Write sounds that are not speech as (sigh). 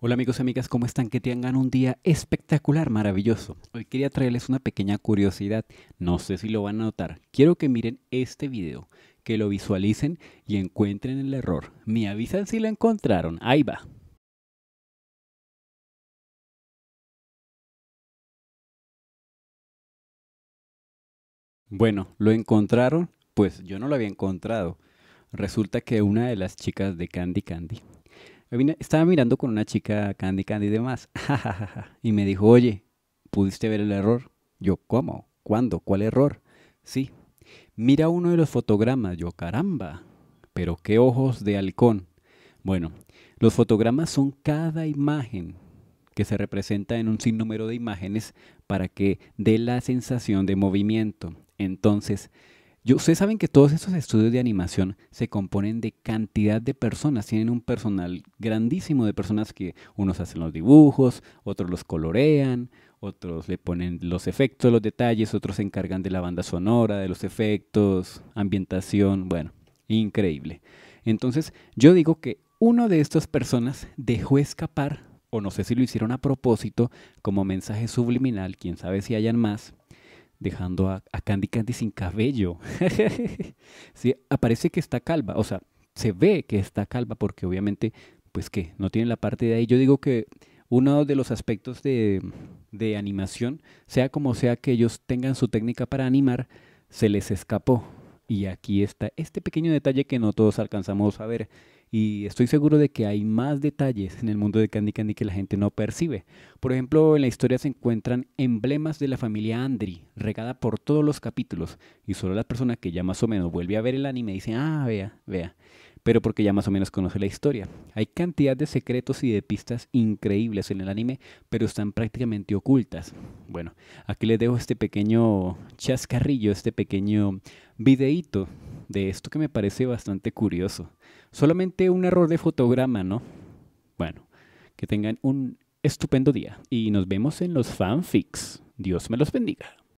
Hola amigos y amigas, ¿cómo están? Que tengan un día espectacular, maravilloso. Hoy quería traerles una pequeña curiosidad, no sé si lo van a notar. Quiero que miren este video, que lo visualicen y encuentren el error. Me avisan si lo encontraron, ahí va. Bueno, ¿lo encontraron? Pues yo no lo había encontrado. Resulta que una de las chicas de Candy Candy estaba mirando con una chica Candy Candy y demás. (laughs) y me dijo, oye, ¿pudiste ver el error? Yo, ¿cómo? ¿Cuándo? ¿Cuál error? Sí. Mira uno de los fotogramas. Yo, caramba. Pero qué ojos de halcón. Bueno, los fotogramas son cada imagen que se representa en un sinnúmero de imágenes para que dé la sensación de movimiento. Entonces, ustedes saben que todos estos estudios de animación se componen de cantidad de personas, tienen un personal grandísimo de personas que unos hacen los dibujos, otros los colorean, otros le ponen los efectos, los detalles, otros se encargan de la banda sonora, de los efectos, ambientación, bueno, increíble. Entonces yo digo que uno de estas personas dejó escapar, o no sé si lo hicieron a propósito, como mensaje subliminal, quién sabe si hayan más, dejando a, Candy Candy sin cabello. (laughs) sí, aparece que está calva, o sea, se ve que está calva porque obviamente, pues que no tiene la parte de ahí. Yo digo que uno de los aspectos de, de animación, sea como sea que ellos tengan su técnica para animar, se les escapó. Y aquí está este pequeño detalle que no todos alcanzamos a ver y estoy seguro de que hay más detalles en el mundo de Candy Candy que la gente no percibe. Por ejemplo, en la historia se encuentran emblemas de la familia Andri, regada por todos los capítulos, y solo la persona que ya más o menos vuelve a ver el anime dice, ah, vea, vea, pero porque ya más o menos conoce la historia. Hay cantidad de secretos y de pistas increíbles en el anime, pero están prácticamente ocultas. Bueno, aquí les dejo este pequeño chascarrillo, este pequeño videíto de esto que me parece bastante curioso. Solamente un error de fotograma, ¿no? Bueno, que tengan un estupendo día y nos vemos en los fanfics. Dios me los bendiga.